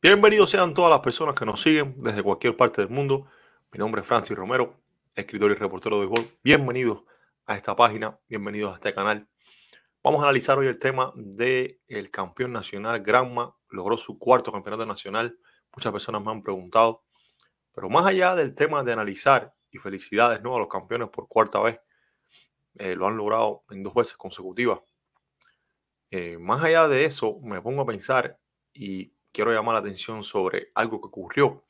Bienvenidos sean todas las personas que nos siguen desde cualquier parte del mundo. Mi nombre es Francis Romero, escritor y reportero de béisbol. Bienvenidos a esta página, bienvenidos a este canal. Vamos a analizar hoy el tema del el campeón nacional Granma. Logró su cuarto campeonato nacional. Muchas personas me han preguntado. Pero más allá del tema de analizar y felicidades ¿no? a los campeones por cuarta vez, eh, lo han logrado en dos veces consecutivas. Eh, más allá de eso, me pongo a pensar y quiero llamar la atención sobre algo que ocurrió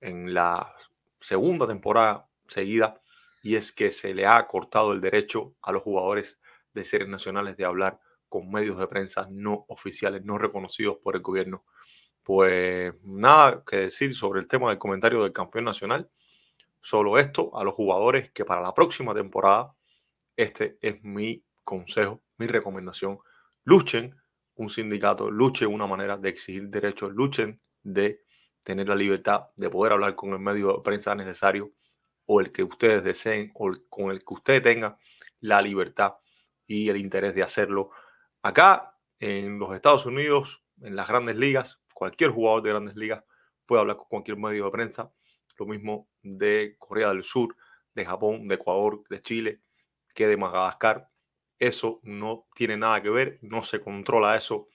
en la segunda temporada seguida y es que se le ha cortado el derecho a los jugadores de series nacionales de hablar con medios de prensa no oficiales, no reconocidos por el gobierno. Pues nada que decir sobre el tema del comentario del campeón nacional, solo esto a los jugadores que para la próxima temporada, este es mi consejo, mi recomendación, luchen un sindicato luche una manera de exigir derechos, luchen de tener la libertad de poder hablar con el medio de prensa necesario o el que ustedes deseen o con el que usted tenga la libertad y el interés de hacerlo. Acá en los Estados Unidos, en las grandes ligas, cualquier jugador de grandes ligas puede hablar con cualquier medio de prensa. Lo mismo de Corea del Sur, de Japón, de Ecuador, de Chile, que de Madagascar. Eso no tiene nada que ver, no se controla eso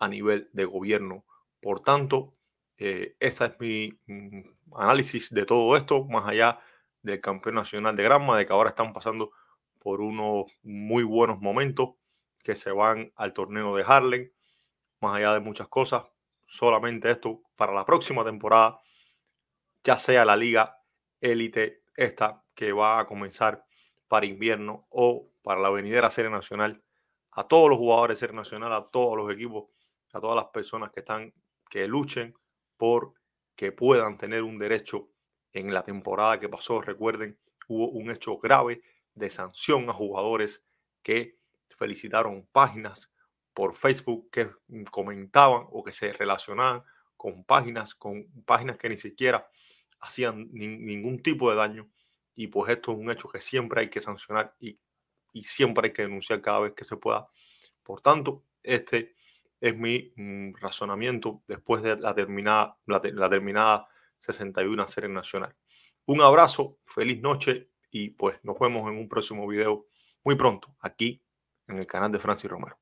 a nivel de gobierno. Por tanto, eh, ese es mi mm, análisis de todo esto, más allá del campeón nacional de Granma, de que ahora están pasando por unos muy buenos momentos que se van al torneo de Harlem, más allá de muchas cosas, solamente esto para la próxima temporada, ya sea la liga élite esta que va a comenzar para invierno o para la venidera Serie Nacional, a todos los jugadores de Serie Nacional, a todos los equipos, a todas las personas que están, que luchen por que puedan tener un derecho en la temporada que pasó. Recuerden, hubo un hecho grave de sanción a jugadores que felicitaron páginas por Facebook que comentaban o que se relacionaban con páginas, con páginas que ni siquiera hacían ningún tipo de daño. Y pues esto es un hecho que siempre hay que sancionar y y siempre hay que denunciar cada vez que se pueda. Por tanto, este es mi mm, razonamiento después de la terminada, la, terminada 61 serie nacional. Un abrazo, feliz noche y pues nos vemos en un próximo video muy pronto aquí en el canal de Francis Romero.